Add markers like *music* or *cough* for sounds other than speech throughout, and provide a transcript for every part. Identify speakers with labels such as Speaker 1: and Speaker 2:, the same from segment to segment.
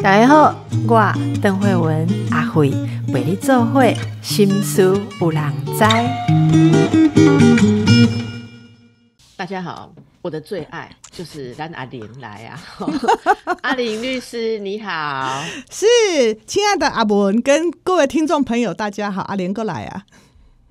Speaker 1: 大家好，我邓慧文阿慧为你做会心思有人知。大家好，我的最爱就是让阿玲来啊！
Speaker 2: *laughs* 阿玲律师你好，是亲爱的阿文跟各位听众朋友，大家好，阿玲过来啊！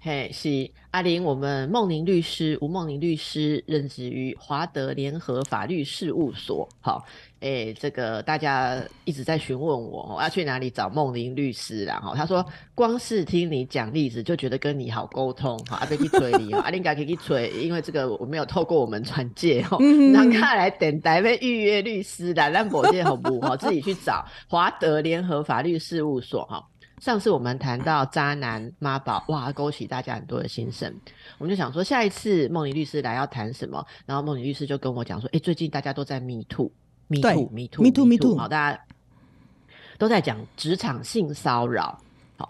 Speaker 1: 嘿，是阿玲，我们梦玲律师吴梦玲律师任职于华德联合法律事务所。好，诶，这个大家一直在询问我，要去哪里找梦玲律师啦。哈，他说光是听你讲例子就觉得跟你好沟通。哈，阿贝去催你啊，阿玲家可以去催，因为这个我没有透过我们传介哈，让他来等待被预约律师的，让伯姐好不好？自己去找华德联合法律事务所哈。上次我们谈到渣男妈宝，哇，勾起大家很多的心声。我们就想说，下一次梦妮律师来要谈什么？然后梦妮律师就跟我讲说，哎，最近大家都在迷途，迷途，迷途，迷途，迷途，好，大家都在讲职场性骚扰。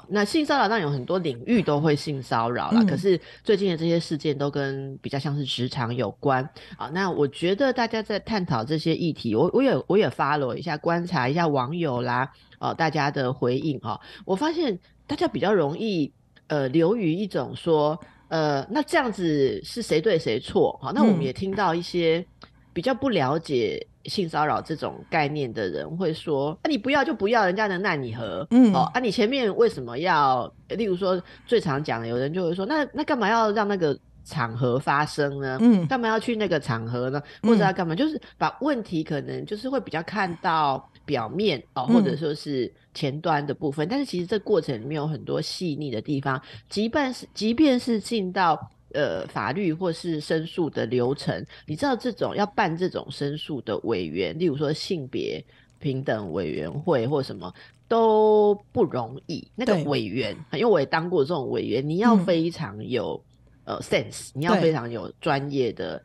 Speaker 1: 那性骚扰当然有很多领域都会性骚扰了，可是最近的这些事件都跟比较像是职场有关啊。那我觉得大家在探讨这些议题，我我也我也发了一下观察一下网友啦，哦大家的回应哈，我发现大家比较容易呃流于一种说呃那这样子是谁对谁错？好，那我们也听到一些比较不了解。性骚扰这种概念的人会说：“啊，你不要就不要，人家能奈你何？嗯，哦，啊，你前面为什么要？例如说，最常讲的，有人就会说，那那干嘛要让那个场合发生呢？嗯，干嘛要去那个场合呢？或者要干嘛？就是把问题可能就是会比较看到表面哦，或者说是前端的部分，但是其实这过程里面有很多细腻的地方，即便是即便是进到。”呃，法律或是申诉的流程，你知道这种要办这种申诉的委员，例如说性别平等委员会或什么，都不容易。那个委员，因为我也当过这种委员，你要非常有呃 sense，你要非常有专业的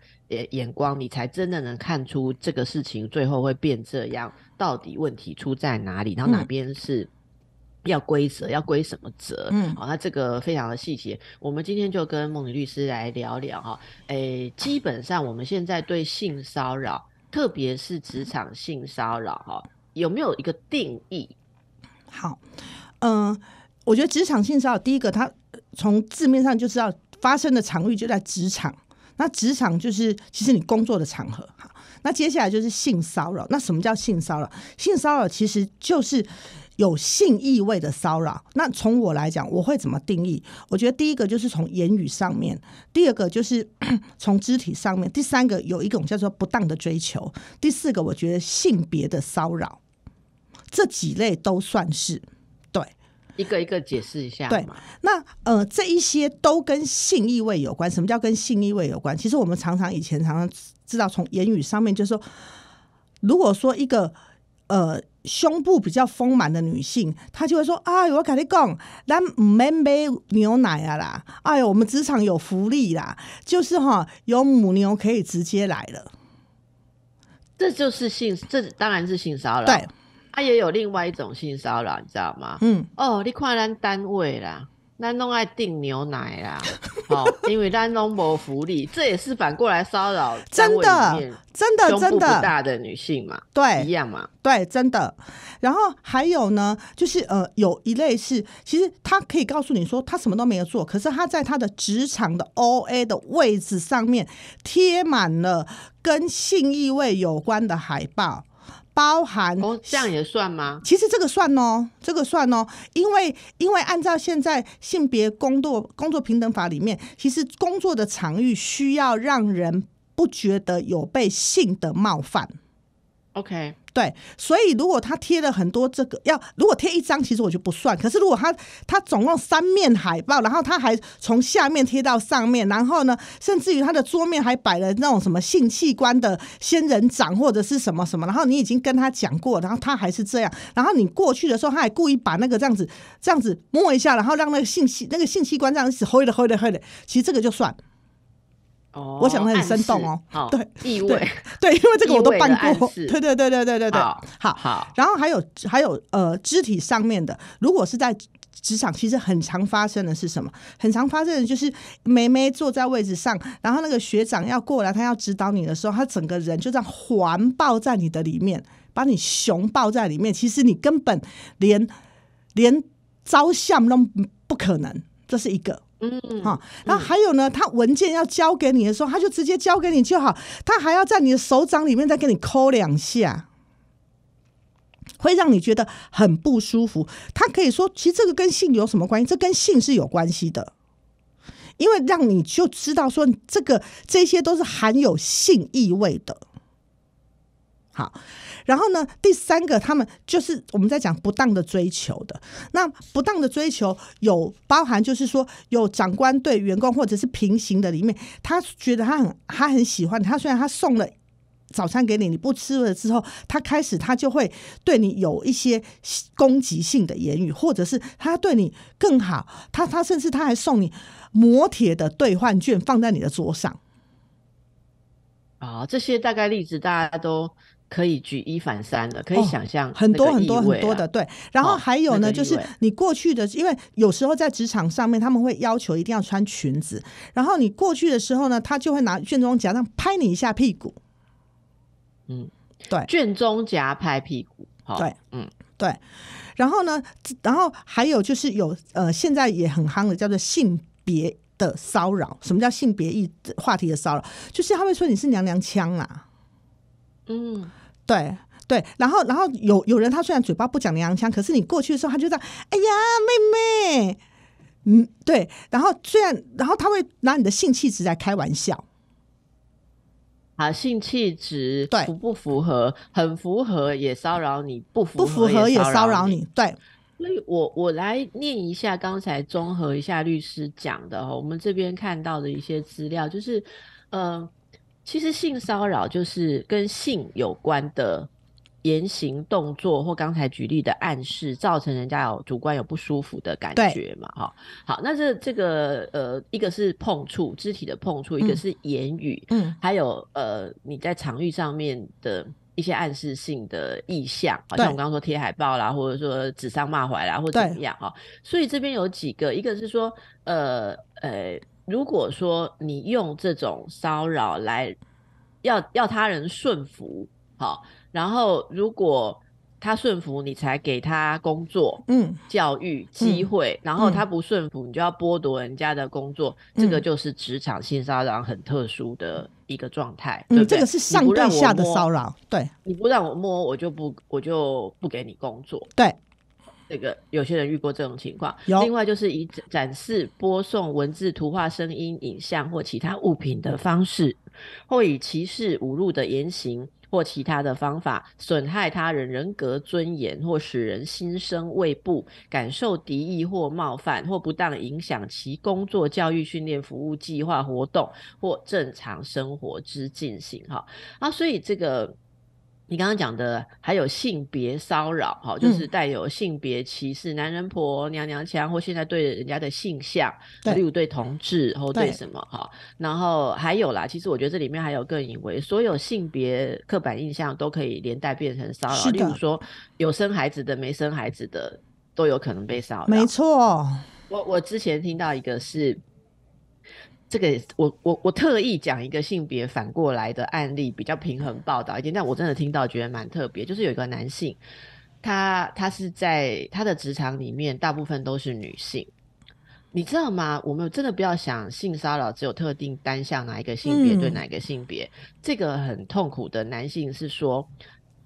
Speaker 1: 眼光，你才真的能看出这个事情最后会变这样，到底问题出在哪里，然后哪边是。要规则，要规什么则？嗯，好，那这个非常的细节，我们今天就跟梦女律师来聊聊哈。诶，基本上我们现在对性骚扰，特别是职场性骚扰哈，有没有一个定义？
Speaker 2: 好，嗯，我觉得职场性骚扰，第一个，它从字面上就知道发生的场域就在职场，那职场就是其实你工作的场合哈。那接下来就是性骚扰，那什么叫性骚扰？性骚扰其实就是。有性意味的骚扰，那从我来讲，我会怎么定义？我觉得第一个就是从言语上面，第二个就是 *clears throat* 从肢体上面，第三个有一种叫做不当的追求，第四个我觉得性别的骚扰，这几类都算是对。
Speaker 1: 一个一个解释一下。对，
Speaker 2: 那呃，这一些都跟性意味有关。什么叫跟性意味有关？其实我们常常以前常常知道从言语上面，就是说，如果说一个。呃，胸部比较丰满的女性，她就会说：“啊，我跟你讲，咱买牛奶啊啦，哎呦，我们职场有福利啦，就是哈，有母牛可以直接来了。”
Speaker 1: 这就是性，这当然是性骚扰。对，他也有另外一种性骚扰，你知道吗？嗯，哦，你看咱单位啦。男东爱订牛奶啦，*laughs* 因为男东没福利，这也是反过来骚扰真的、真的、真的大的女性嘛？
Speaker 2: 对，一样嘛？对，真的。然后还有呢，就是呃，有一类是，其实他可以告诉你说他什么都没有做，可是他在他的职场的 O A 的位置上面贴满了跟性意味有关的海报。包含，这样也算吗？其实这个算哦，这个算哦，因为因为按照现在性别工作工作平等法里面，其实工作的场域需要让人不觉得有被性的冒犯。OK。对，所以如果他贴了很多这个，要如果贴一张，其实我就不算。可是如果他他总共三面海报，然后他还从下面贴到上面，然后呢，甚至于他的桌面还摆了那种什么性器官的仙人掌或者是什么什么，然后你已经跟他讲过然后他还是这样，然后你过去的时候他还故意把那个这样子这样子摸一下，然后让那个性器那个性器官这样子挥的挥的挥的，其实这个就算。我想的很生动哦，对，意味 *laughs* 对，因为这个我都办过，*laughs* 对对对对对对对，好好，然后还有还有呃，肢体上面的，如果是在职场，其实很常发生的是什么？很常发生的就是梅梅坐在位置上，然后那个学长要过来，他要指导你的时候，他整个人就这样环抱在你的里面，把你熊抱在里面，其实你根本连连招向都不可能，这是一个。嗯，哈，然后还有呢，他文件要交给你的时候，他就直接交给你就好，他还要在你的手掌里面再给你抠两下，会让你觉得很不舒服。他可以说，其实这个跟性有什么关系？这跟性是有关系的，因为让你就知道说，这个这些都是含有性意味的。好，然后呢？第三个，他们就是我们在讲不当的追求的。那不当的追求有包含，就是说有长官对员工或者是平行的里面，他觉得他很他很喜欢他，虽然他送了早餐给你，你不吃了之后，他开始他就会对你有一些攻击性的言语，或者是他对你更好，他他甚至他还送你磨铁的兑换券放在你的桌上。
Speaker 1: 啊，这些大概例子大家都。可以举一反三的，可以想象很多很多很多的
Speaker 2: 对。然后还有呢，就是你过去的，因为有时候在职场上面他们会要求一定要穿裙子，然后你过去的时候呢，他就会拿卷宗夹上拍你一下屁股。
Speaker 1: 嗯，对，卷宗夹拍屁
Speaker 2: 股，对，嗯，对。然后呢，然后还有就是有呃，现在也很夯的叫做性别的骚扰，什么叫性别意话题的骚扰？就是他会说你是娘娘腔啊。嗯，对对，然后然后有有人他虽然嘴巴不讲娘腔，可是你过去的时候，他就这样，哎呀，妹妹，嗯，对，然后虽然然后他会拿你的性气质来开玩笑，
Speaker 1: 啊，性气质对符不符合，很符合也骚扰你，不符不符合也骚扰你，对，所以我我来念一下刚才综合一下律师讲的，我们这边看到的一些资料，就是，呃。其实性骚扰就是跟性有关的言行动作，或刚才举例的暗示，造成人家有主观有不舒服的感觉嘛？哈，好，那这这个呃，一个是碰触肢体的碰触，一个是言语，嗯，还有呃你在场域上面的。一些暗示性的意象，好像我刚刚说贴海报啦，或者说指桑骂槐啦，或者怎么样哈。所以这边有几个，一个是说，呃呃，如果说你用这种骚扰来要要他人顺服，好，然后如果。他顺服你才给他工作，嗯，教育机会，然后他不顺服，你就要剥夺人家的工作，这个就是职场性骚扰很特殊的一个状态。对？这个是上对下的骚扰，对，你不让我摸，我就不，我就不给你工作。对，这个有些人遇过这种情况。另外就是以展示、播送文字、图画、声音、影像或其他物品的方式，或以歧视、侮辱的言行。或其他的方法损害他人人格尊严，或使人心生畏怖、感受敌意或冒犯，或不当影响其工作、教育、训练、服务计划、活动或正常生活之进行。哈，啊，所以这个。你刚刚讲的还有性别骚扰，哈，就是带有性别歧视，男人婆、娘娘腔，或现在对人家的性向，例如对同志或对什么，哈。然后还有啦，其实我觉得这里面还有更隐为，所有性别刻板印象都可以连带变成骚扰，例如说有生孩子的、没生孩子的都有可能被骚扰。没错，我我之前听到一个是。这个我我我特意讲一个性别反过来的案例，比较平衡报道一点。但我真的听到觉得蛮特别，就是有一个男性，他他是在他的职场里面，大部分都是女性，你知道吗？我们真的不要想性骚扰只有特定单向，哪一个性别对哪一个性别，这个很痛苦的男性是说，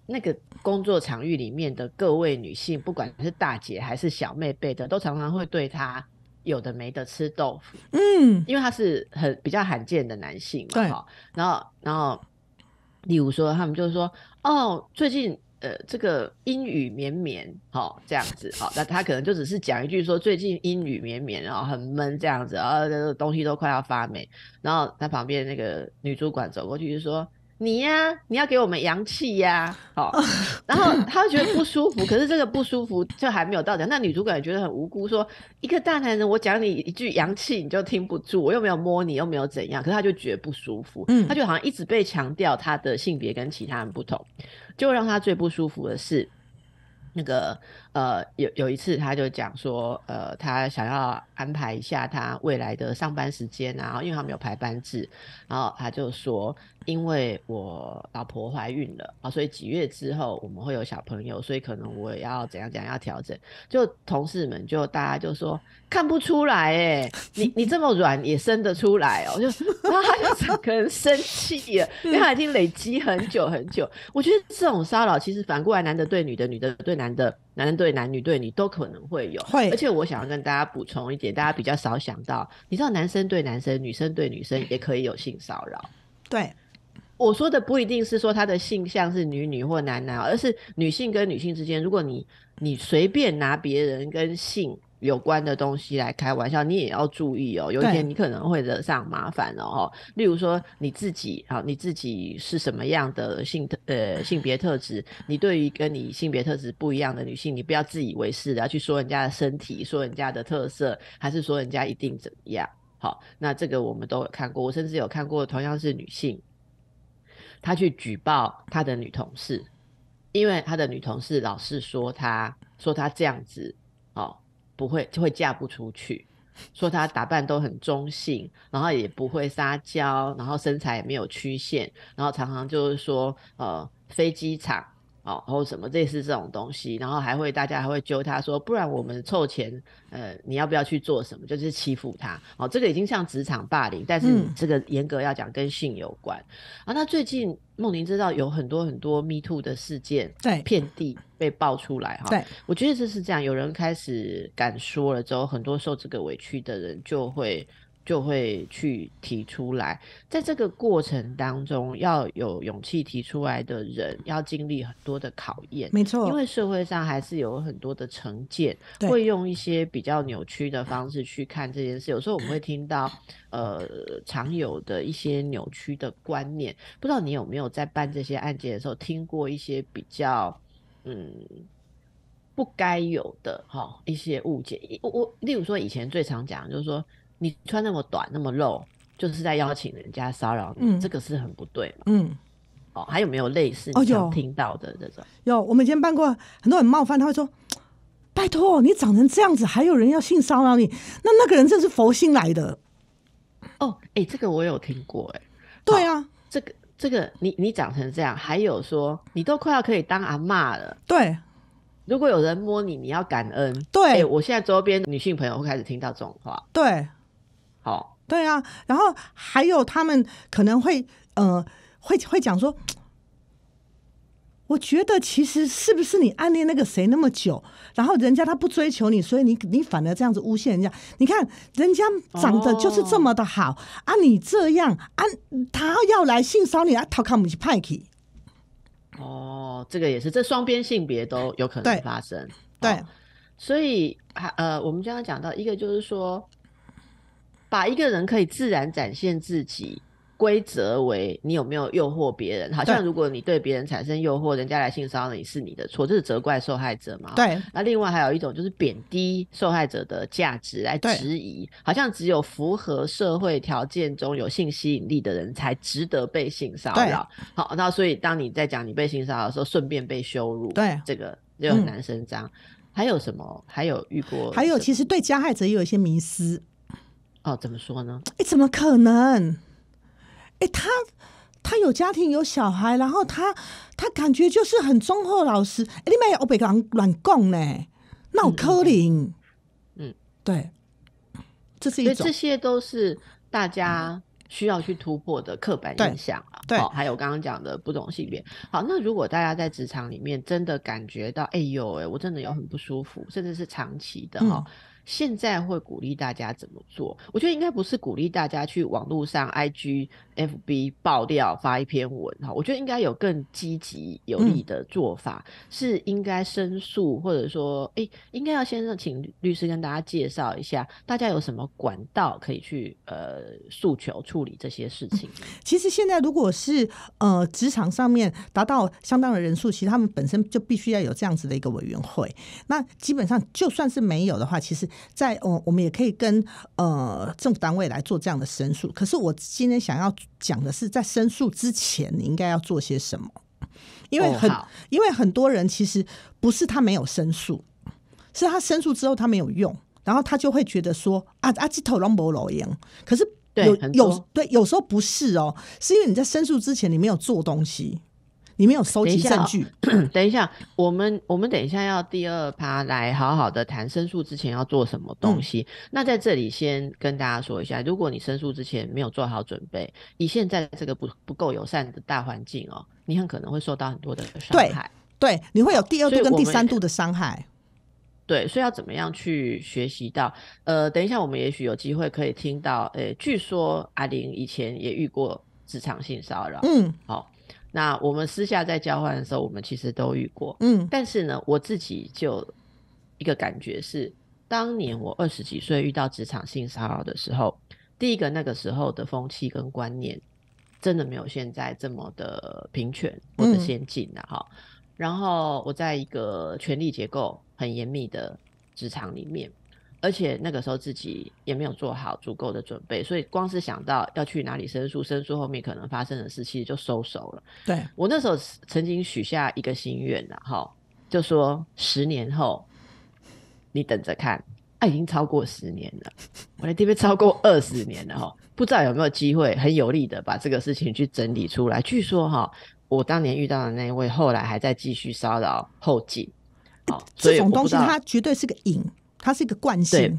Speaker 1: 那个工作场域里面的各位女性，不管是大姐还是小妹辈的，都常常会对她有的没得吃豆腐，嗯，因为他是很比较罕见的男性，对然后，然后，例如说，他们就是说，哦，最近呃，这个阴雨绵绵，哦，这样子，哦，那他可能就只是讲一句说，最近阴雨绵绵，然后很闷，这样子，然后东西都快要发霉。然后他旁边那个女主管走过去就说。你呀，你要给我们阳气呀，好，然后他就觉得不舒服，*laughs* 可是这个不舒服就还没有到点。那女主管觉得很无辜，说一个大男人，我讲你一句阳气你就听不住，我又没有摸你，又没有怎样，可是他就觉得不舒服，嗯，他就好像一直被强调他的性别跟其他人不同，就让他最不舒服的是那个。呃，有有一次他就讲说，呃，他想要安排一下他未来的上班时间啊，然后因为他没有排班制，然后他就说，因为我老婆怀孕了啊，所以几月之后我们会有小朋友，所以可能我也要怎样怎样要调整。就同事们就大家就说，看不出来哎，你你这么软也生得出来哦，就然后他就可能生气了，因为他已经累积很久很久。我觉得这种骚扰其实反过来，男的对女的，女的对男的。男对男、女对女都可能会有，会。而且我想要跟大家补充一点，大家比较少想到，你知道，男生对男生、女生对女生也可以有性骚扰。对，我说的不一定是说他的性向是女女或男男，而是女性跟女性之间，如果你你随便拿别人跟性。有关的东西来开玩笑，你也要注意哦。有一天你可能会惹上麻烦哦。例如说你自己啊，你自己是什么样的性特呃性别特质？你对于跟你性别特质不一样的女性，你不要自以为是，的要去说人家的身体，说人家的特色，还是说人家一定怎么样？好，那这个我们都有看过，我甚至有看过同样是女性，她去举报她的女同事，因为她的女同事老是说她，说她这样子。不会就会嫁不出去，说她打扮都很中性，然后也不会撒娇，然后身材也没有曲线，然后常常就是说呃飞机场。哦，或什么，类似这种东西，然后还会大家还会揪他说，不然我们凑钱，呃，你要不要去做什么？就是欺负他，哦，这个已经像职场霸凌，但是这个严格要讲跟性有关。啊，那最近梦玲知道有很多很多 Me Too 的事件，对，遍地被爆出来哈。对，我觉得这是这样，有人开始敢说了之后，很多受这个委屈的人就会。就会去提出来，在这个过程当中，要有勇气提出来的人，要经历很多的考验。没错，因为社会上还是有很多的成见，会用一些比较扭曲的方式去看这件事。有时候我们会听到，呃，常有的一些扭曲的观念。不知道你有没有在办这些案件的时候，听过一些比较嗯不该有的哈一些误解。我我例如说，以前最常讲就是说。你穿那么短那么露，就是在邀请人家骚扰你，这个是很不对。嗯，哦，还有没有类似听到的这种？
Speaker 2: 有，我们以前办过很多人冒犯，他会说：“拜托，你长成这样子，还有人要性骚扰你，那那个人真是佛心来的。”哦，哎，这个我有听
Speaker 1: 过，哎，对啊，这个这个，你你长成这样，还有说你都快要可以当阿妈了，对。如果有人摸你，你要感恩。对，我现在周边女性朋友会开始听到这种话，
Speaker 2: 对。对啊，然后还有他们可能会，呃，会会讲说，我觉得其实是不是你暗恋那个谁那么久，然后人家他不追求你，所以你你反而这样子诬陷人家？你看人家长的就是这么的好啊，你这样啊，他要来性骚扰你啊，他看不起派克。
Speaker 1: 哦，这个也是，这双边性别都有可能发生。对，所以还呃，我们刚刚讲到一个就是说。把一个人可以自然展现自己，规则为你有没有诱惑别人，好像如果你对别人产生诱惑，人家来性骚扰你是你的错，这是责怪受害者吗？对。那另外还有一种就是贬低受害者的价值来质疑，好像只有符合社会条件中有性吸引力的人才值得被性骚扰。好，那所以当你在讲你被性骚扰的时候，顺便被羞辱，对，这个就难伸张。还有什么？还有遇
Speaker 2: 过？还有，其实对加害者也有一些迷思。哦，怎么说呢？哎，怎么可能？哎，他他有家庭有小孩，然后他他感觉就是很忠厚老实。哎，你外欧贝刚乱供呢，闹柯林。嗯，对，
Speaker 1: 这是一种。这些都是大家需要去突破的刻板印象。对，还有刚刚讲的不懂性别。好，那如果大家在职场里面真的感觉到，哎呦哎，我真的有很不舒服，甚至是长期的哈。现在会鼓励大家怎么做？我觉得应该不是鼓励大家去网络上 IG、FB 爆料发一篇文哈。我觉得应该有更积极有利的做法，是应该申诉，或者说，哎，应该要先请律师跟大家介绍一下，大家有什么管道可以去呃诉求
Speaker 2: 处理这些事情。其实现在如果是呃职场上面达到相当的人数，其实他们本身就必须要有这样子的一个委员会。那基本上就算是没有的话，其实。在哦，我们也可以跟呃政府单位来做这样的申诉。可是我今天想要讲的是，在申诉之前，你应该要做些什么？因为很，因为很多人其实不是他没有申诉，是他申诉之后他没有用，然后他就会觉得说啊，阿基头拢无老赢。可是有有对有时候不是哦，是因为你在申诉之前你没有做东西。你们有收集证据。
Speaker 1: *clears throat* 等一下，我们我们等一下要第二趴来好好的谈申诉之前要做什么东西。那在这里先跟大家说一下，如果你申诉之前没有做好准备，以现在这个不不够友善的大环境哦，你很可能会受到很多的
Speaker 2: 伤害。对，你会有第二度跟第三度的伤害。
Speaker 1: 对，所以要怎么样去学习到？呃，等一下，我们也许有机会可以听到。呃，据说阿玲以前也遇过职场性骚扰。嗯，好。那我们私下在交换的时候，我们其实都遇过。嗯，但是呢，我自己就一个感觉是，当年我二十几岁遇到职场性骚扰的时候，第一个那个时候的风气跟观念，真的没有现在这么的平权或者先进的哈。然后我在一个权力结构很严密的职场里面。而且那个时候自己也没有做好足够的准备，所以光是想到要去哪里申诉，申诉后面可能发生的事，其实就收手了。对我那时候曾经许下一个心愿了，哈，就说十年后你等着看，啊，已经超过十年了，我这边超过二十年了，哈，不知道有没有机会很有力的把这个事情去整理出来。据说哈，我当年遇到的那位，后来还在继续骚扰后继，哦，这种东西它
Speaker 2: 绝对是个瘾。它是一个惯性，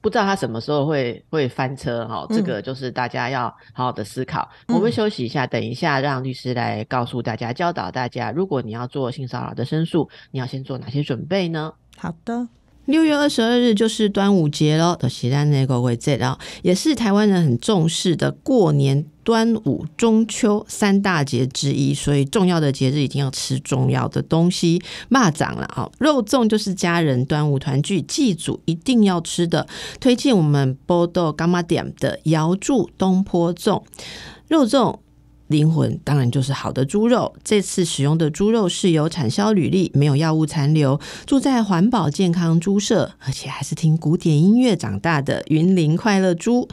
Speaker 1: 不知道他什么时候会会翻车哈，这个就是大家要好好的思考。我们休息一下，等一下让律师来告诉大家，教导大家，如果你要做性骚扰的申诉，你要先做哪些准备呢？好的。六月二十二日就是端午节喽，都是咱那个节啊，也是台湾人很重视的过年、端午、中秋三大节之一。所以重要的节日一定要吃重要的东西，麻掌了啊！肉粽就是家人端午团聚祭祖一定要吃的，推荐我们波多甘马点的瑶柱东坡粽，肉粽。灵魂当然就是好的猪肉。这次使用的猪肉是有产销履历，没有药物残留，住在环保健康猪舍，而且还是听古典音乐长大的云林快乐猪。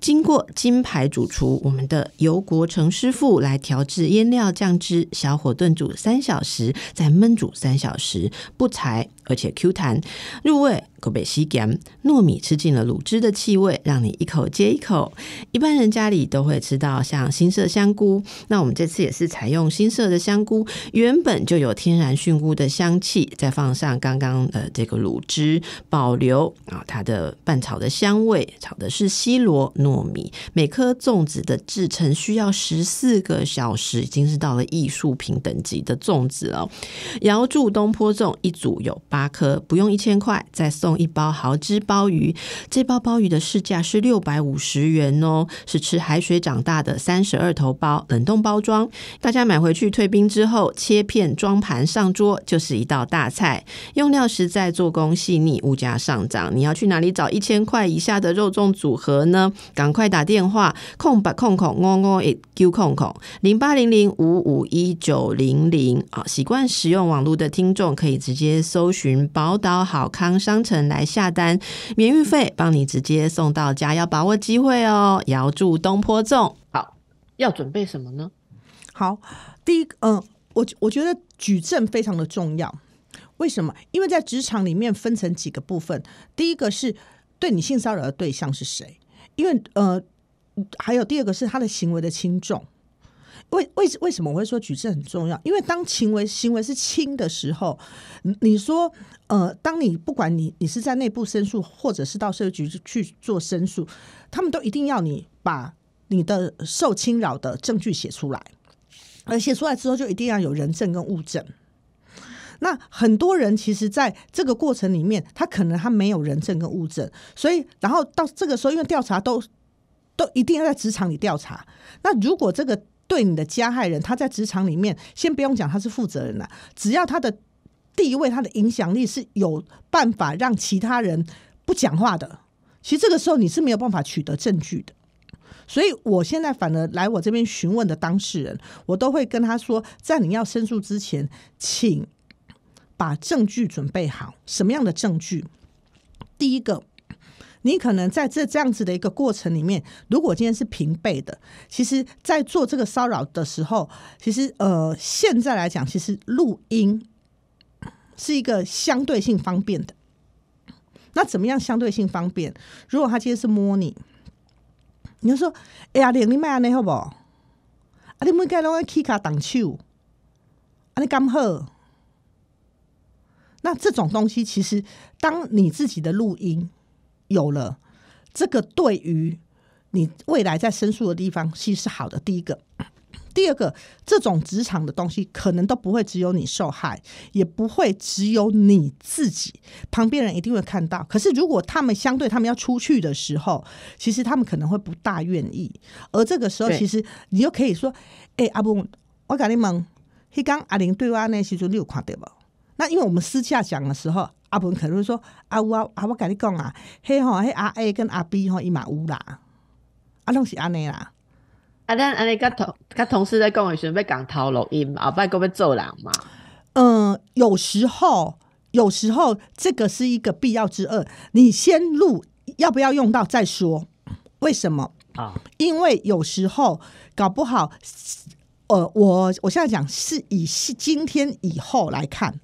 Speaker 1: 经过金牌主厨我们的游国成师傅来调制腌料酱汁，小火炖煮三小时，再焖煮三小时，不柴而且 Q 弹入味，可被吸干。糯米吃进了卤汁的气味，让你一口接一口。一般人家里都会吃到像新色香菇，那我们这次也是采用新色的香菇，原本就有天然菌菇的香气，再放上刚刚的这个卤汁，保留啊它的拌炒的香味，炒的是西罗糯。糯米每颗粽子的制成需要十四个小时，已经是到了艺术品等级的粽子了。瑶柱东坡粽一组有八颗，不用一千块，再送一包豪汁鲍鱼。这包鲍鱼的市价是六百五十元哦，是吃海水长大的三十二头鲍，冷冻包装。大家买回去退冰之后，切片装盘上桌，就是一道大菜。用料实在，做工细腻。物价上涨，你要去哪里找一千块以下的肉粽组合呢？赶快打电话空白空空我我一九空空零八零零五五一九零零啊！习惯使用网络的听众可以直接搜寻宝岛好康商城来下单，免运费，帮你直接送到家。要把握机会哦！遥祝东坡
Speaker 2: 粽，好要准备什么呢？好，第一个，嗯，我我觉得举证非常的重要。为什么？因为在职场里面分成几个部分，第一个是对你性骚扰的对象是谁。因为呃，还有第二个是他的行为的轻重。为为为什么我会说举证很重要？因为当行为行为是轻的时候，你说呃，当你不管你你是在内部申诉，或者是到社会局去做申诉，他们都一定要你把你的受侵扰的证据写出来，而写出来之后，就一定要有人证跟物证。那很多人其实在这个过程里面，他可能他没有人证跟物证，所以然后到这个时候，因为调查都都一定要在职场里调查。那如果这个对你的加害人他在职场里面，先不用讲他是负责人了，只要他的地位、他的影响力是有办法让其他人不讲话的，其实这个时候你是没有办法取得证据的。所以我现在反而来我这边询问的当事人，我都会跟他说，在你要申诉之前，请。把证据准备好，什么样的证据？第一个，你可能在这这样子的一个过程里面，如果今天是平辈的，其实在做这个骚扰的时候，其实呃，现在来讲，其实录音是一个相对性方便的。那怎么样相对性方便？如果他今天是摸你，你就说：“哎呀，你卖安尼好不？啊，你每个拢爱 K 卡挡手，啊，你刚好。”那这种东西，其实当你自己的录音有了，这个对于你未来在申诉的地方，其实是好的。第一个，第二个，这种职场的东西，可能都不会只有你受害，也不会只有你自己，旁边人一定会看到。可是如果他们相对他们要出去的时候，其实他们可能会不大愿意。而这个时候，其实你又可以说：“哎，阿布，我跟你们，他阿玲对话那时候，你有看到吗？”那因为我们私下讲的时候，阿文可能会说：“阿呜啊，阿我跟你讲啊，嘿吼，嘿阿 A 跟阿 B 吼伊嘛乌啦，阿拢是阿尼啦。”
Speaker 1: 阿咱阿尼甲同甲同事在的时准备讲偷录音啊，后摆会被做人嘛。
Speaker 2: 嗯，有时候，有时候这个是一个必要之二，你先录，要不要用到再说？为什么啊？因为有时候搞不好，呃，我我现在讲是以今天以后来看。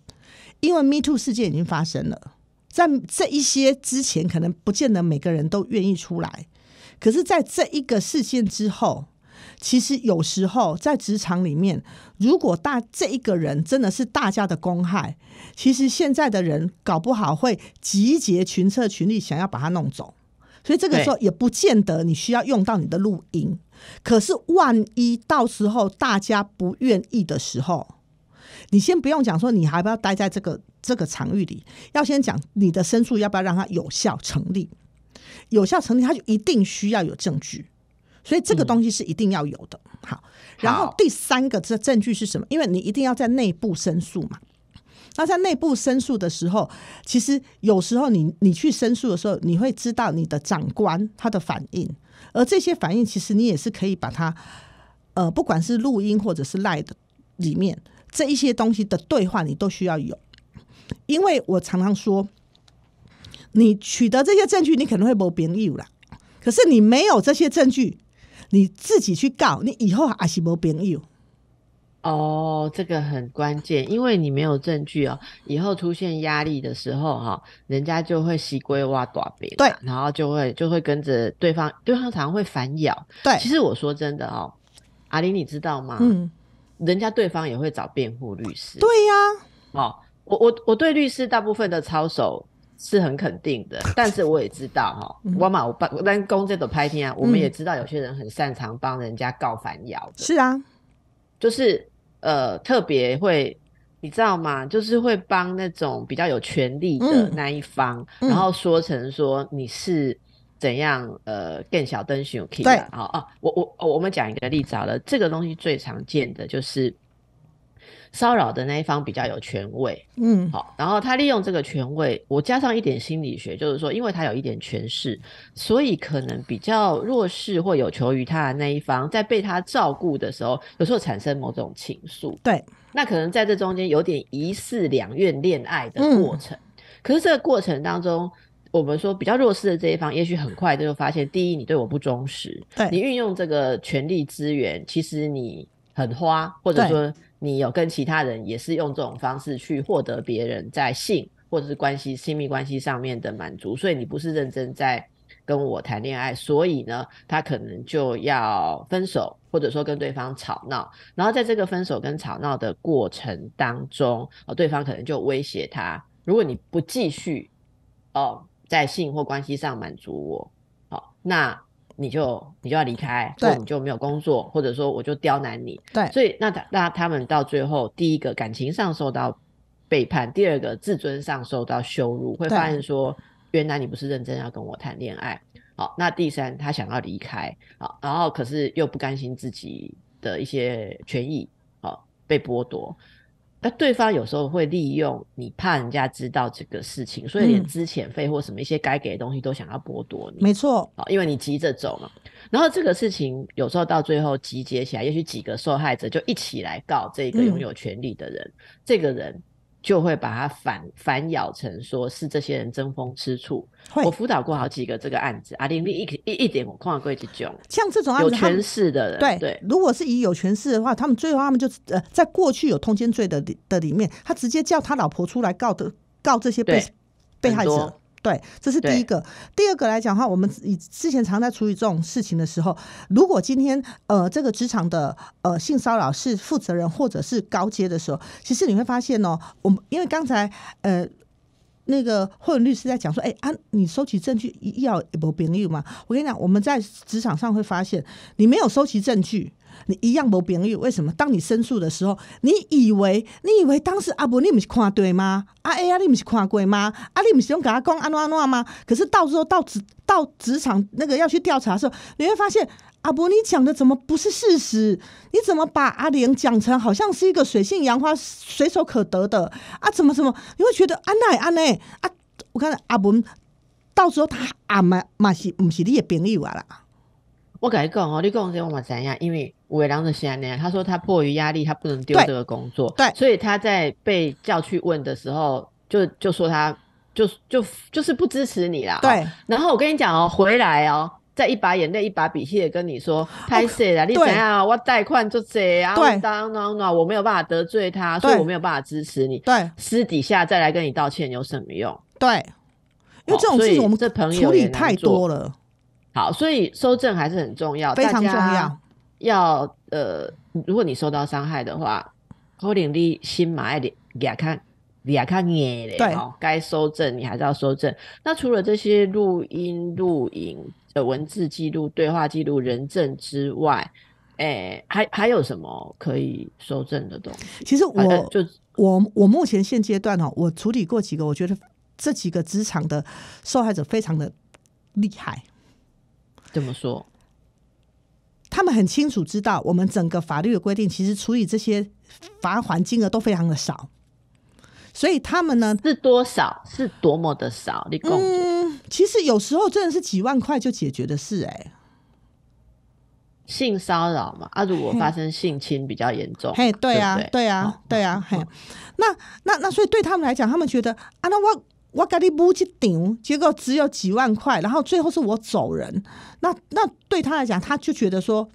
Speaker 2: 因为 Me Too 事件已经发生了，在这一些之前，可能不见得每个人都愿意出来。可是，在这一个事件之后，其实有时候在职场里面，如果大这一个人真的是大家的公害，其实现在的人搞不好会集结群策群力，想要把他弄走。所以这个时候也不见得你需要用到你的录音。可是，万一到时候大家不愿意的时候，你先不用讲说，你还要不要待在这个这个场域里？要先讲你的申诉要不要让它有效成立？有效成立，它就一定需要有证据，所以这个东西是一定要有的。好，然后第三个这证据是什么？因为你一定要在内部申诉嘛。那在内部申诉的时候，其实有时候你你去申诉的时候，你会知道你的长官他的反应，而这些反应其实你也是可以把它，呃，不管是录音或者是 live 里面。这一些东西的对话，你都需要有，因为我常常说，你取得这些证据，你可能会没别人啦。可是你没有这些证据，你自己去告，你以后还是没别人
Speaker 1: 哦，这个很关键，因为你没有证据哦，以后出现压力的时候，哈，人家就会洗鬼挖短别，对，然后就会就会跟着对方，对方常常会反咬。对，其实我说真的哦，阿玲，你知道吗？嗯。人家对方也会找辩护律师，对呀。哦，我我我对律师大部分的操守是很肯定的，但是我也知道哈，我嘛我我但公这个拍片啊，我们也知道有些人很擅长帮人家告反咬。是啊，就是呃特别会，你知道吗？就是会帮那种比较有权力的那一方，然后说成说你是。怎样？呃，更小登寻有 key。对，好啊。我我我们讲一个例子好了。这个东西最常见的就是骚扰的那一方比较有权威。嗯，好。然后他利用这个权威，我加上一点心理学，就是说，因为他有一点权势，所以可能比较弱势或有求于他的那一方，在被他照顾的时候，有时候产生某种情愫。对。那可能在这中间有点一试两愿恋爱的过程。嗯。可是这个过程当中。我们说比较弱势的这一方，也许很快就就发现：第一，你对我不忠实；，对你运用这个权力资源，其实你很花，或者说你有跟其他人也是用这种方式去获得别人在性或者是关系亲密关系上面的满足，所以你不是认真在跟我谈恋爱。所以呢，他可能就要分手，或者说跟对方吵闹。然后在这个分手跟吵闹的过程当中，哦，对方可能就威胁他：如果你不继续，哦。在性或关系上满足我，好，那你就你就要离开，那你就没有工作，或者说我就刁难你，对，所以那他那他们到最后，第一个感情上受到背叛，第二个自尊上受到羞辱，会发现说，原来你不是认真要跟我谈恋爱，好，那第三他想要离开，好，然后可是又不甘心自己的一些权益，好被剥夺。那对方有时候会利用你怕人家知道这个事情，所以连之前费或什么一些该给的东西都想要剥夺你。没错，啊，因为你急着走嘛。然后这个事情有时候到最后集结起来，也许几个受害者就一起来告这个拥有权利的人。这个人。就会把它反反咬成说是这些人争风吃醋。我辅导过好几个这个案子，阿玲玲一一一点我看过几囧。
Speaker 2: 像这种案子，有权势
Speaker 1: 的人，对对，
Speaker 2: 如果是以有权势的话，他们最后他们就呃，在过去有通奸罪的的里面，他直接叫他老婆出来告的告这些被，被害者。对，这是第一个。第二个来讲的话，我们以之前常在处理这种事情的时候，如果今天呃，这个职场的呃性骚扰是负责人或者是高阶的时候，其实你会发现哦，我们因为刚才呃那个霍律师在讲说，哎啊，你收集证据要不便利吗？我跟你讲，我们在职场上会发现，你没有收集证据。你一样无朋友，为什么？当你申诉的时候，你以为你以为当时阿伯你毋是看对吗？啊 A 啊，你毋是看过吗？啊，你毋是用牙讲安诺安诺吗？可是到时候到职到职场那个要去调查的时候，你会发现阿伯你讲的怎么不是事实？你怎么把阿玲讲成好像是一个水性杨花、随手可得的？啊，怎么怎么？你会觉得安奈安奈啊？我看阿伯，到时候他阿妈嘛是唔是你的朋友啊啦？我甲你讲哦，你讲这
Speaker 1: 我嘛知影，因为委良的先生，他说他迫于压力，他不能丢这个工作，对，所以他在被叫去问的时候，就就说他就就就是不支持你啦，对。然后我跟你讲哦，回来哦，再一把眼泪一把鼻涕的跟你说，太谁了，你怎样？我贷款就这啊，当当当，我没有办法得罪他，所以我没有办法支持你，对。私底下再来跟你道歉有什么用？对，
Speaker 2: 因为这种事情我们这朋友也太多了，
Speaker 1: 好，所以收正还是很重要，非常重要。要呃，如果你受到伤害的话，柯领你心蛮爱的，也看也看硬的，对哦，该收证你还是要收证。那除了这些录音、录影、的文字记录、对话记录、人证之外，诶，还还有什么可以收证的东西？
Speaker 2: 其实我就我我目前现阶段哦，我处理过几个，我觉得这几个职场的受害者非常的厉害。怎么说？他们很清楚知道，我们整个法律的规定其实处以这些罚款金额都非常的少，所以他们呢是多少，是多么的少？你讲，嗯，其实有时候真的是几万块就解决的事，哎，
Speaker 1: 性骚扰嘛，啊，如果发生性侵比较严重，嘿，对啊，对
Speaker 2: 啊，对啊，嘿，那那那，所以对他们来讲，他们觉得啊，那我。我跟你不去顶，结果只有几万块，然后最后是我走人。那那对他来讲，他就觉得说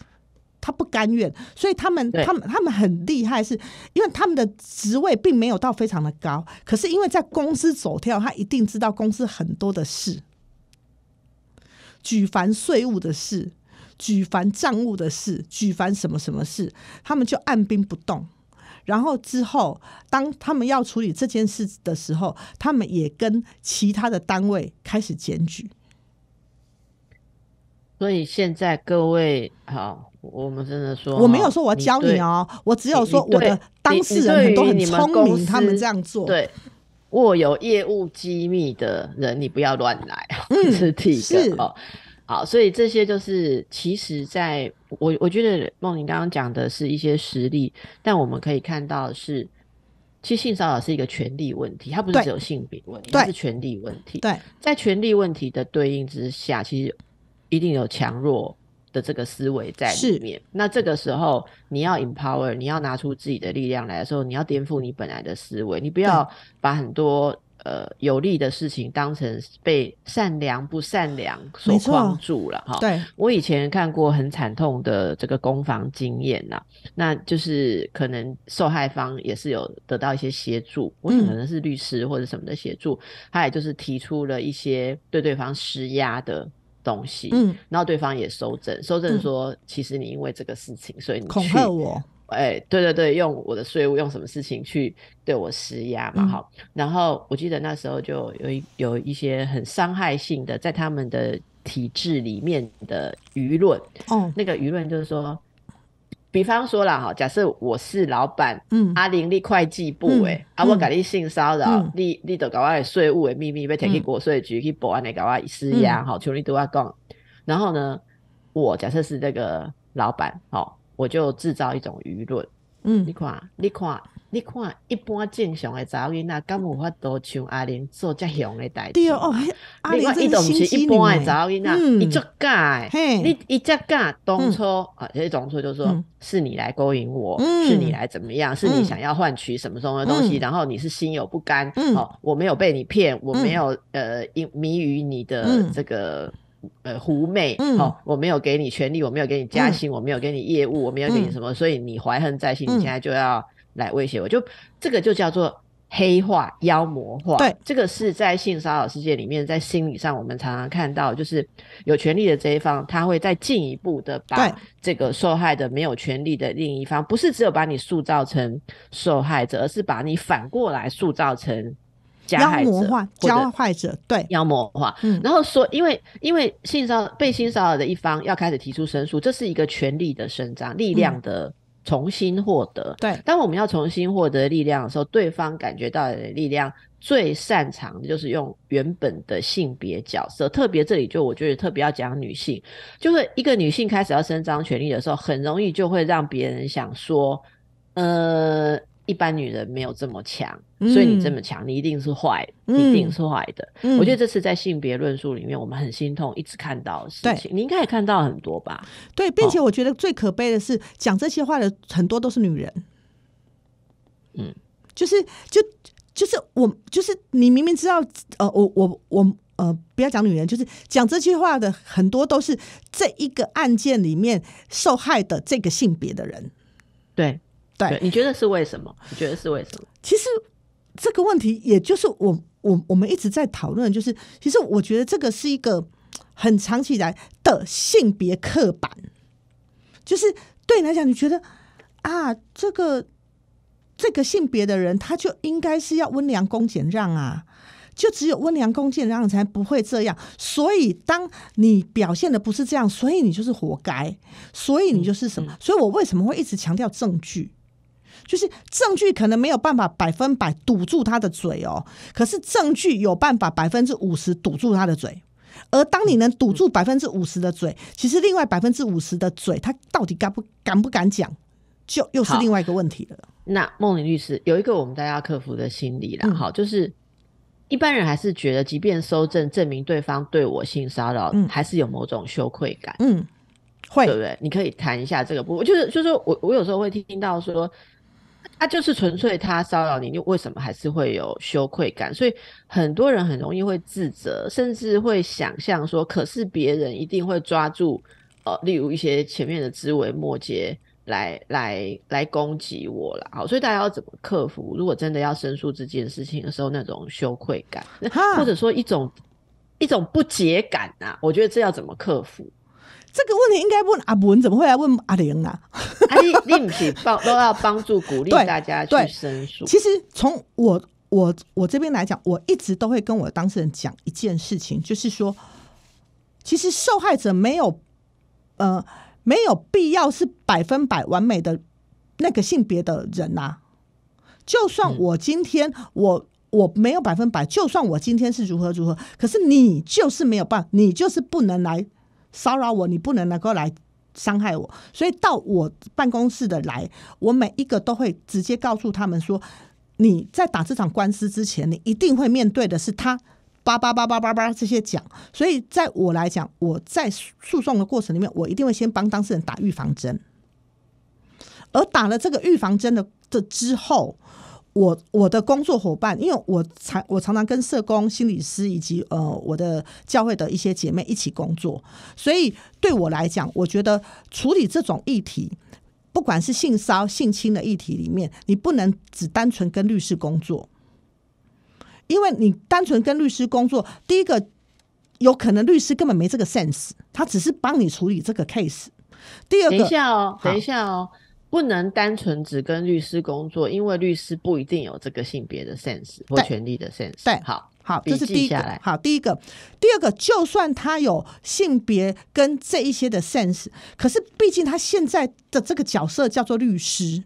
Speaker 2: 他不甘愿，所以他们他们他们很厉害，是因为他们的职位并没有到非常的高，可是因为在公司走跳，他一定知道公司很多的事，举凡税务的事，举凡账务的事，举凡什么什么事，他们就按兵不动。然后之后，当他们要处理这件事的时候，他们也跟其他的单位开始检举。
Speaker 1: 所以现在各位，好，我们真的说，我没有说我要教你哦，
Speaker 2: 我只有说我的当事人都很聪明，他们这样
Speaker 1: 做，对，握有业务机密的人，你不要乱来，嗯、*laughs* 是哦。好，所以这些就是，其实在我我觉得梦玲刚刚讲的是一些实例，但我们可以看到是，其实性骚扰是一个权利问题，它不是只有性别问题，是权利问题。对，在权利问题的对应之下，其实一定有强弱的这个思维在里面。那这个时候，你要 empower，你要拿出自己的力量来的时候，你要颠覆你本来的思维，你不要把很多。呃，有利的事情当成被善良不善良所框住了哈。对，我以前看过很惨痛的这个攻防经验呐，那就是可能受害方也是有得到一些协助，我可能是律师或者什么的协助，他也就是提出了一些对对方施压的东西，嗯，然后对方也收证，收证说其实你因为这个事情，所以你去。哎，对对对，用我的税务用什么事情去对我施压嘛？哈，然后我记得那时候就有有一些很伤害性的，在他们的体制里面的舆论，哦，那个舆论就是说，比方说了哈，假设我是老板，嗯，阿玲立会计部，哎，阿我搞你性骚扰，立立豆搞我税务的秘密被填去国税局去保安你搞我施压哈，处理都要讲。然后呢，我假设是这个老板，好。我就制造一种舆论，嗯，你看，你看，你看，一般正常的噪音啊，敢有法多像阿玲做吉祥的代？西？对哦，阿玲一种是一般诶噪音啊，一作盖，嘿，你一作盖，当初啊，一种说就是说，是你来勾引我，嗯，是你来怎么样，是你想要换取什么什么东西，然后你是心有不甘，嗯、哦，我没有被你骗，我没有呃迷迷于你的这个。呃，狐媚，好，我没有给你权利，我没有给你加薪，我没有给你业务，我没有给你什么，所以你怀恨在心，你现在就要来威胁我，就这个就叫做黑化、妖魔化。对，这个是在性骚扰事件里面，在心理上我们常常看到，就是有权利的这一方，他会再进一步的把这个受害的没有权利的另一方，不是只有把你塑造成受害者，而是把你反过来塑造成。妖魔化，妖魔化者对，妖魔化。嗯，然后说，因为因为性骚扰被性骚扰的一方要开始提出申诉，这是一个权利的伸张，力量的重新获得。对，当我们要重新获得力量的时候，对方感觉到的力量最擅长的就是用原本的性别角色。特别这里就我觉得特别要讲女性，就是一个女性开始要伸张权利的时候，很容易就会让别人想说，呃，一般女人没有这么强。所以你这么强，你一定是坏，一定是坏的。我觉得这次在性别论
Speaker 2: 述里面，我们很心痛，一直看到的事情，你应该也看到很多吧？对，并且我觉得最可悲的是，讲这些话的很多都是女人。嗯，就是就就是我就是你明明知道呃，我我我呃，不要讲女人，就是讲这些话的很多都是这一个案件里面受害的这个性别的人。对
Speaker 1: 对，你觉得是为什么？你觉得是为什么？
Speaker 2: 其实。这个问题，也就是我我我们一直在讨论，就是其实我觉得这个是一个很长期以来的性别刻板，就是对你来讲，你觉得啊，这个这个性别的人，他就应该是要温良恭俭让啊，就只有温良恭俭让才不会这样，所以当你表现的不是这样，所以你就是活该，所以你就是什么？所以我为什么会一直强调证据？就是证据可能没有办法百分百堵住他的嘴哦，可是证据有办法百分之五十堵住他的嘴，而当你能堵住百分之五十的嘴，其实另外百分之五十的嘴，他到底敢不敢不敢讲，就又是另外一个问题了。
Speaker 1: 那梦玲律师有一个我们大家克服的心理啦，好，就是一般人还是觉得，即便收证证明对方对我性骚扰，还是有某种羞愧感，嗯，会对不对？你可以谈一下这个。不，分，就是就是我，我有时候会听到说。他就是纯粹他骚扰你，你为什么还是会有羞愧感？所以很多人很容易会自责，甚至会想象说：可是别人一定会抓住，呃，例如一些前面的枝微末节来来来攻击我了。好，所以大家要怎么克服？如果真的要申诉这件事情的时候，那种羞愧感，或者说一种一种不解感啊，我觉得这要怎么克服？
Speaker 2: 这个问题应该问阿文，怎么会来问阿玲啊？阿玲，一起帮都要帮助鼓励 *laughs* 大家去申诉。其实从我我我这边来讲，我一直都会跟我当事人讲一件事情，就是说，其实受害者没有，呃，没有必要是百分百完美的那个性别的人呐。就算我今天我我没有百分百，就算我今天是如何如何，可是你就是没有办法，你就是不能来。骚扰我，你不能能够来伤害我，所以到我办公室的来，我每一个都会直接告诉他们说，你在打这场官司之前，你一定会面对的是他叭叭叭叭叭叭这些讲，所以在我来讲，我在诉讼的过程里面，我一定会先帮当事人打预防针，而打了这个预防针的这之后。我我的工作伙伴，因为我常我常常跟社工、心理师以及呃我的教会的一些姐妹一起工作，所以对我来讲，我觉得处理这种议题，不管是性骚性侵的议题里面，你不能只单纯跟律师工作，因为你单纯跟律师工作，第一个有可能律师根本没这个 sense，他只是帮你处理这个 case。第二个，等一下
Speaker 1: 哦，等一下哦。不能单纯只跟律师工作，因为律师不一定有这
Speaker 2: 个性别的 sense 或权利的 sense。对，好好，这是第一个。好，第一个，第二个，就算他有性别跟这一些的 sense，可是毕竟他现在的这个角色叫做律师，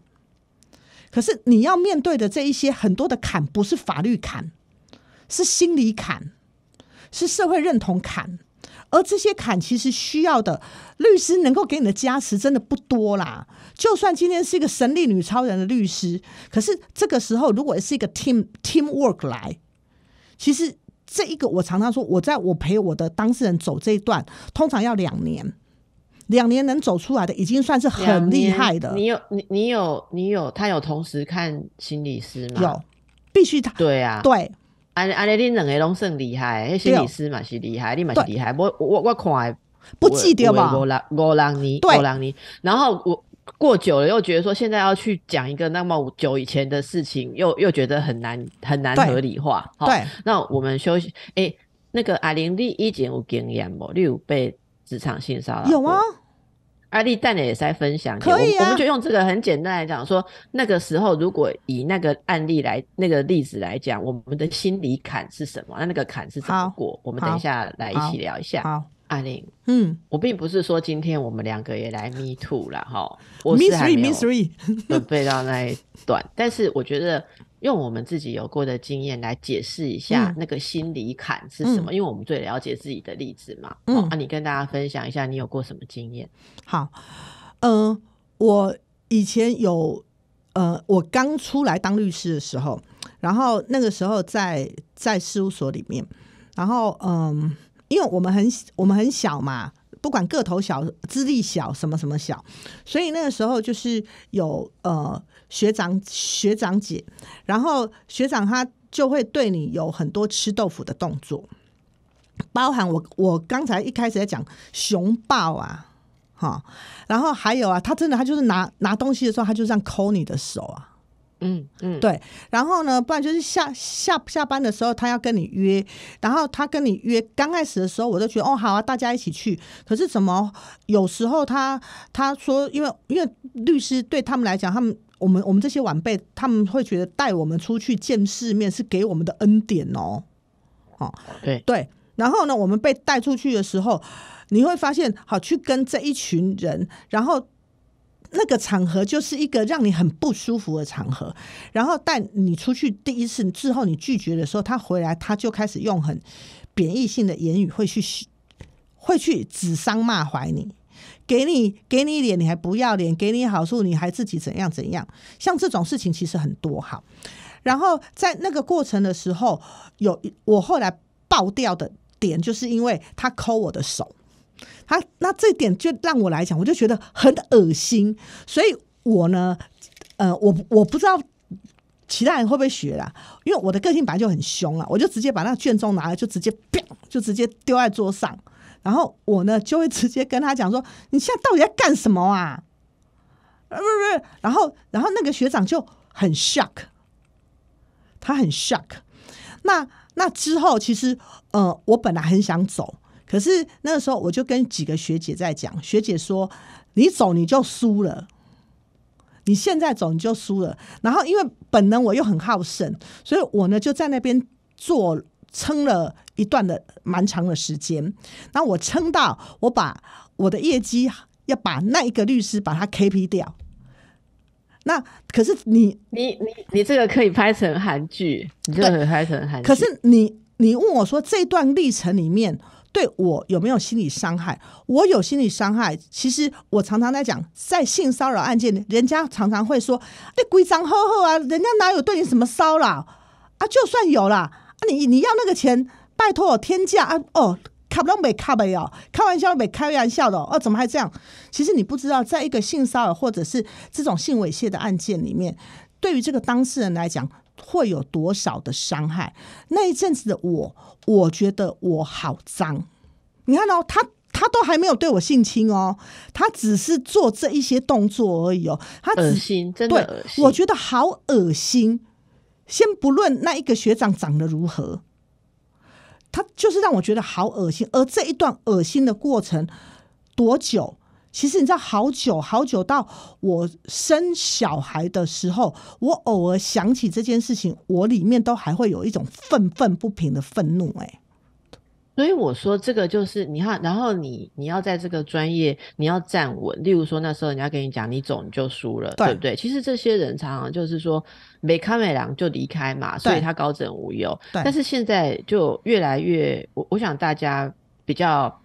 Speaker 2: 可是你要面对的这一些很多的坎，不是法律坎，是心理坎，是社会认同坎。而这些坎其实需要的律师能够给你的加持真的不多啦。就算今天是一个神力女超人的律师，可是这个时候如果是一个 team team work 来，其实这一个我常常说，我在我陪我的当事人走这一段，通常要两年，两年能走出来的已经算是很厉害的。你
Speaker 1: 有你你有你有他有同时看心理师吗？有，必须他对啊，对。阿阿玲恁两个拢算厉害，迄心理师嘛是厉害，你嘛是厉害。我我我看，不记得吧？五让，五让尼，五让尼。然后我过久了，又觉得说现在要去讲一个那么久以前的事情，又又觉得很难，很难合理化。对，那我们休息。哎，那个阿玲你以前有经验不？例如被职场性骚扰有吗？阿丽蛋也在分享，可以，我们就用这个很简单来讲说，那个时候如果以那个案例来那个例子来讲，我们的心理坎是什么？那那个坎是怎么过？我们等一下来一起聊一下。好，阿玲，嗯，我并不是说今天我们两个也来 me too 了哈，我是还没有准备到那一段，但是我觉得。用我们自己有过的经验来解释一下那个心理坎是什么，因为我们最了解自己的例子嘛。嗯，那你跟大家分享一下你有过什么经验？好，嗯，
Speaker 2: 我以前有，呃，我刚出来当律师的时候，然后那个时候在在事务所里面，然后嗯，因为我们很我们很小嘛。不管个头小、资历小、什么什么小，所以那个时候就是有呃学长、学长姐，然后学长他就会对你有很多吃豆腐的动作，包含我我刚才一开始在讲熊抱啊，哈，然后还有啊，他真的他就是拿拿东西的时候，他就这样抠你的手啊。嗯嗯，对，然后呢？不然就是下下下班的时候，他要跟你约，然后他跟你约。刚开始的时候，我就觉得哦，好啊，大家一起去。可是怎么？有时候他他说，因为因为律师对他们来讲，他们我们我们这些晚辈，他们会觉得带我们出去见世面是给我们的恩典哦。哦，对对。然后呢，我们被带出去的时候，你会发现，好去跟这一群人，然后。那个场合就是一个让你很不舒服的场合，然后但你出去第一次之后，你拒绝的时候，他回来他就开始用很贬义性的言语，会去会去指桑骂槐你，给你给你脸你还不要脸，给你好处你还自己怎样怎样，像这种事情其实很多哈。然后在那个过程的时候，有我后来爆掉的点，就是因为他抠我的手。他那这点就让我来讲，我就觉得很恶心。所以，我呢，呃，我我不知道其他人会不会学啦，因为我的个性本来就很凶了，我就直接把那个卷宗拿来，就直接砰，就直接丢在桌上。然后我呢，就会直接跟他讲说：“你现在到底在干什么啊？”不是不是，然后然后那个学长就很 shock，他很 shock。那那之后，其实呃，我本来很想走。可是那个时候，我就跟几个学姐在讲，学姐说：“你走你就输了，你现在走你就输了。”然后因为本能我又很好胜，所以我呢就在那边做撑了一段的蛮长的时间。那我撑到我把我的业绩要把那一个律师把他 K P 掉。那可是你你你你这个可以拍成韩剧，你这个可以拍成韩剧。可是你你问我说这段历程里面。对我有没有心理伤害？我有心理伤害。其实我常常在讲，在性骚扰案件，人家常常会说：“那规章厚厚啊，人家哪有对你什么骚扰啊，就算有啦，啊，你你要那个钱，拜托我天价啊！哦，卡不啷没卡没哟，开玩笑没开玩笑的哦，怎么还这样？其实你不知道，在一个性骚扰或者是这种性猥亵的案件里面，对于这个当事人来讲。会有多少的伤害？那一阵子的我，我觉得我好脏。你看哦，他，他都还没有对我性侵哦，他只是做这一些动作而已哦。他恶心，真的恶我觉得好恶心。先不论那一个学长长得如何，他就是让我觉得好恶心。而这一段恶心的过程，多久？其实你知道，好久好久到我生小孩的时候，我偶尔想起这件事情，我里面都还会有一种愤愤不平的愤怒。哎，
Speaker 1: 所以我说这个就是你看，然后你你要在这个专业你要站稳。例如说那时候人家跟你讲你走你就输了，对不对？其实这些人常常就是说没看美良就离开嘛，所以他高枕无忧。但是现在就越来越，我我想大家比较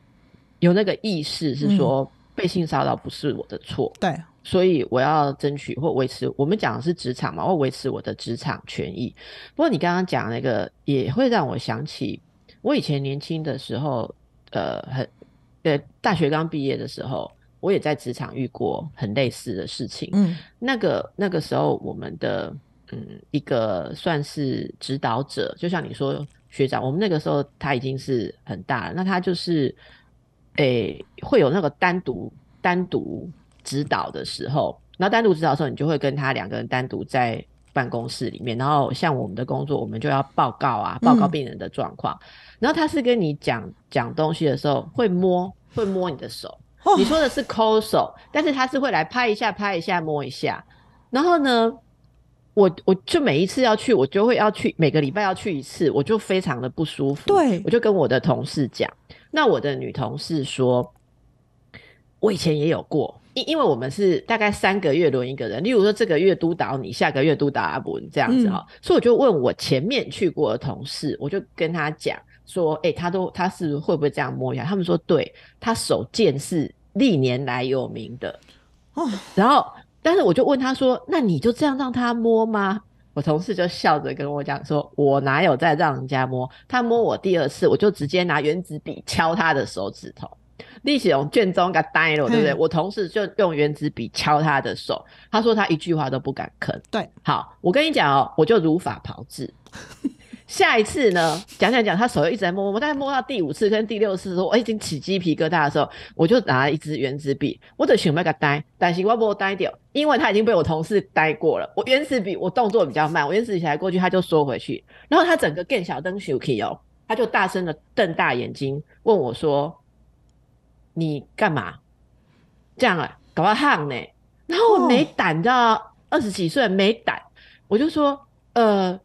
Speaker 1: 有那个意识是说。被性骚扰不是我的错，对，所以我要争取或维持。我们讲的是职场嘛，我维持我的职场权益。不过你刚刚讲那个也会让我想起，我以前年轻的时候，呃，很，对，大学刚毕业的时候，我也在职场遇过很类似的事情。嗯，那个那个时候我们的嗯一个算是指导者，就像你说学长，我们那个时候他已经是很大了，那他就是。对，会有那个单独单独指导的时候，然后单独指导的时候，你就会跟他两个人单独在办公室里面。然后像我们的工作，我们就要报告啊，报告病人的状况。然后他是跟你讲讲东西的时候，会摸会摸你的手。你说的是抠手，但是他是会来拍一下、拍一下、摸一下。然后呢？我我就每一次要去，我就会要去每个礼拜要去一次，我就非常的不舒服。对，我就跟我的同事讲，那我的女同事说，我以前也有过，因因为我们是大概三个月轮一个人，例如说这个月督导你，下个月督导阿文这样子哈，所以我就问我前面去过的同事，我就跟他讲说，哎，他都他是会不会这样摸一下？他们说，对他手贱是历年来有名的哦，然后。但是我就问他说：“那你就这样让他摸吗？”我同事就笑着跟我讲说：“我哪有在让人家摸？他摸我第二次，我就直接拿圆子笔敲他的手指头，历史用卷宗给呆了，对不对？”我同事就用圆子笔敲他的手，他说他一句话都不敢吭。对，好，我跟你讲哦，我就如法炮制。下一次呢，讲讲讲，他手又一直在摸摸，大概摸到第五次跟第六次，的候，我已经起鸡皮疙瘩的时候，我就拿一支原子笔，我得想办法带，但是我不有带掉，因为他已经被我同事带过了。我原子笔，我动作比较慢，我原子笔才过去，他就缩回去，然后他整个更小灯 s h k 哦，他就大声的瞪大眼睛问我说：“你干嘛？这样啊，搞到汗呢？”然后我没胆，你知道，二十几岁没胆，我就说：“呃。”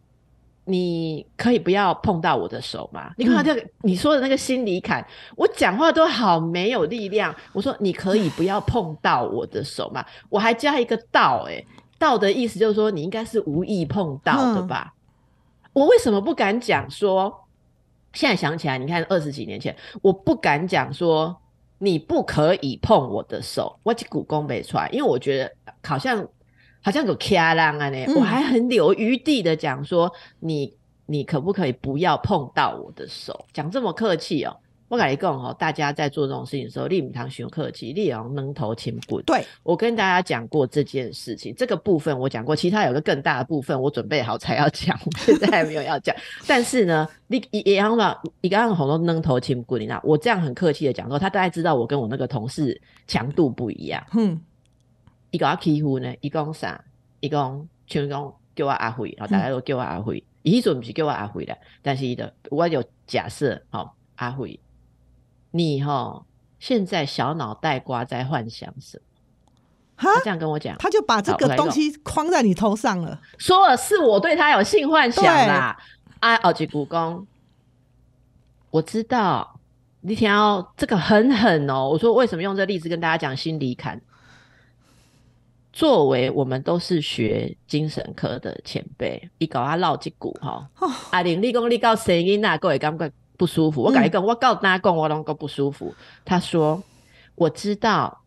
Speaker 1: 你可以不要碰到我的手吗？你看他这个你说的那个心理坎，我讲话都好没有力量。我说你可以不要碰到我的手吗？我还加一个道，哎，道的意思就是说你应该是无意碰到的吧？我为什么不敢讲说？现在想起来，你看二十几年前，我不敢讲说你不可以碰我的手，我骨功背出来，因为我觉得好像。好像有掐浪啊呢，我还很留余地的讲说，你你可不可以不要碰到我的手？讲这么客气哦。我感觉讲哦，大家在做这种事情的时候，立米堂熊客气，立昂要能头轻滚。对我跟大家讲过这件事情，这个部分我讲过。其他有个更大的部分，我准备好才要讲，现在还没有要讲。*laughs* 但是呢，你也要嘛，一个按喉多能头轻滚你知道，我这样很客气的讲说，他大概知道我跟我那个同事强度不一样。哼。伊甲我欺负呢，伊讲啥，伊讲像讲叫我阿辉，吼，大家都叫我阿辉，迄阵毋是叫我阿辉的，但是伊的，我就假设好阿辉，你吼现在小脑袋瓜在幻想什么？他这样跟我讲，他就把这个东西框
Speaker 2: 在你头上了，
Speaker 1: 说了是我对他有性幻想啦，啊，二级股工，我知道，你听到这个很狠哦，我说为什么用这例子跟大家讲心理坎？作为我们都是学精神科的前辈，伊搞他闹起骨哈。阿玲立功立告声音那个位感觉不舒服，我讲一个，我告哪大家讲我拢个不舒服。他说，我知道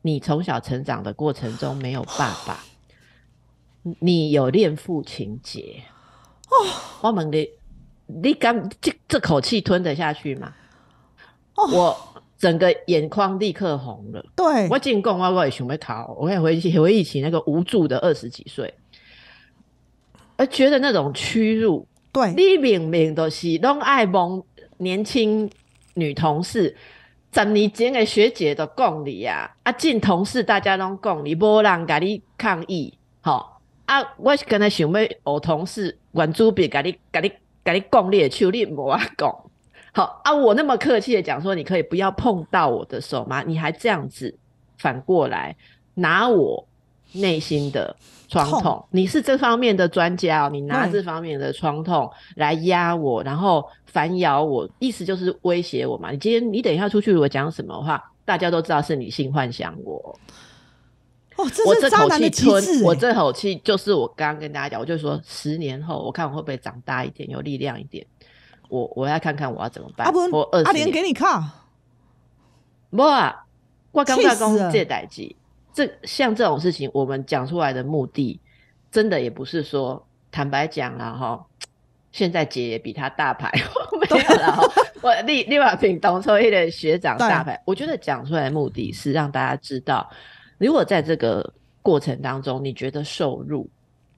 Speaker 1: 你从小成长的过程中没有爸爸，你有恋父情节哦。我们的，你敢这这口气吞得下去吗？我。整个眼眶立刻红了。对，我进贡，我我也想要逃，我爱回忆回忆起那个无助的二十几岁，而觉得那种屈辱。对，你明明都是拢爱蒙年轻女同事，十年前的学姐都讲你啊，啊，进同事大家拢讲你，无人甲你抗议。吼。啊，我是刚才想要学同事原注笔，甲你、甲你、甲你讲你的，手你无法讲。好啊，我那么客气的讲说，你可以不要碰到我的手吗？你还这样子反过来拿我内心的创痛，你是这方面的专家，你拿这方面的创痛来压我，然后反咬我，意思就是威胁我嘛？你今天你等一下出去，如果讲什么话，大家都知道是女性幻想我。
Speaker 2: 哦，我这口气，吞，我
Speaker 1: 这口气就是我刚刚跟大家讲，我就说十年后，我看我会不会长大一点，有力量一点。我我要看看我要怎么办。我二十莲给你看。不啊，
Speaker 2: 我刚公司借贷
Speaker 1: 机，这像这种事情，我们讲出来的目的，真的也不是说坦白讲了哈。现在姐也比他大牌，没有了。*laughs* 我立立马评同专一的学长大牌。我觉得讲出来的目的是让大家知道，如果在这个过程当中，你觉得受入，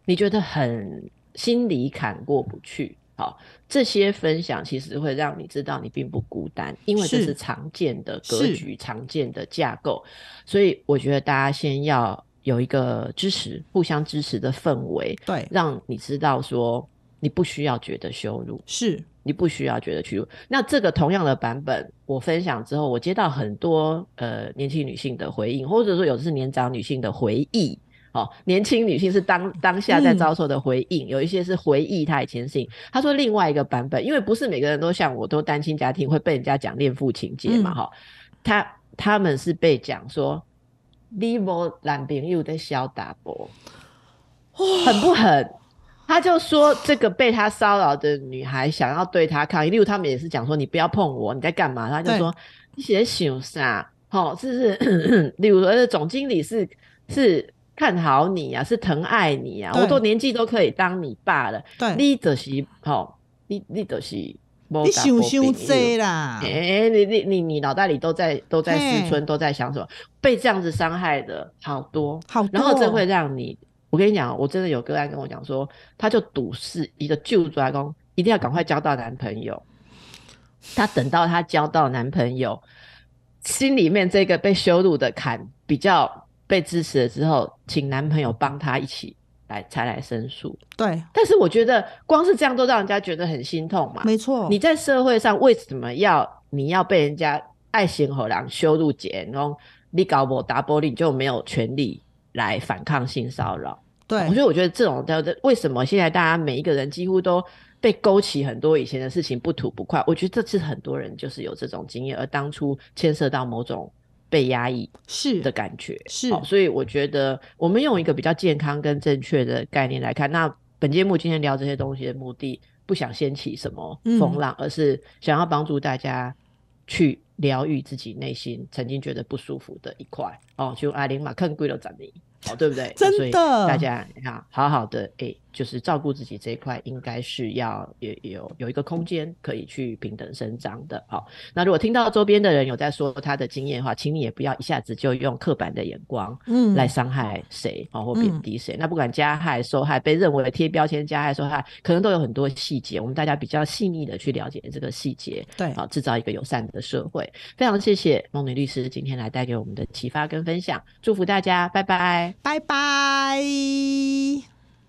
Speaker 1: 你觉得很心理坎过不去。好，这些分享其实会让你知道你并不孤单，因为这是常见的格局、常见的架构，所以我觉得大家先要有一个支持、互相支持的氛围，对，让你知道说你不需要觉得羞辱，是你不需要觉得羞辱。那这个同样的版本我分享之后，我接到很多呃年轻女性的回应，或者说有的是年长女性的回忆。哦，年轻女性是当当下在遭受的回应，有一些是回忆她以前信她说另外一个版本，因为不是每个人都像我，都单亲家庭会被人家讲恋父情节嘛。哈，她他们是被讲说，例如男朋又在小打波，狠不狠。他就说这个被他骚扰的女孩想要对他抗议，例如他们也是讲说你不要碰我，你在干嘛？他就说你在想啥？好，是不是，*coughs* 例如说，总经理是是。看好你呀，是疼爱你呀，好多年纪都可以当你爸了。你就是吼，你你就是。你想想，谁啦？哎，你你你你脑袋里都在都在思春，都在想什么？被这样子伤害的好多好，然后这会让你。我跟你讲，我真的有个案跟我讲说，他就赌是一个旧主阿公一定要赶快交到男朋友。他等到他交到男朋友，心里面这个被羞辱的坎比较。被支持了之后，请男朋友帮他一起来才来申诉。对，但是我觉得光是这样都让人家觉得很心痛嘛。没错，你在社会上为什么要你要被人家爱心和良羞辱节，然后你搞我打玻璃，你就没有权利来反抗性骚扰。对，我觉得，我觉得这种在为什么现在大家每一个人几乎都被勾起很多以前的事情，不吐不快。我觉得这次很多人就是有这种经验，而当初牵涉到某种。被压抑是的感觉是，所以我觉得我们用一个比较健康跟正确的概念来看。那本节目今天聊这些东西的目的，不想掀起什么风浪，而是想要帮助大家去疗愈自己内心曾经觉得不舒服的一块。哦，就阿玲马看贵了，咱你，好对不对？*laughs* 真的，大家你看，好好的诶。就是照顾自己这一块，应该是要有有一个空间可以去平等生长的。好，那如果听到周边的人有在说他的经验的话，请你也不要一下子就用刻板的眼光，嗯，来伤害谁哦，或贬低谁。那不管加害、受害、被认为贴标签、加害、受害，可能都有很多细节，我们大家比较细腻的去了解这个细节，对，好，制造一个友善的社会。非常谢谢孟尼律师今天来带给我们的启发跟分享，祝福大家，拜拜，拜拜。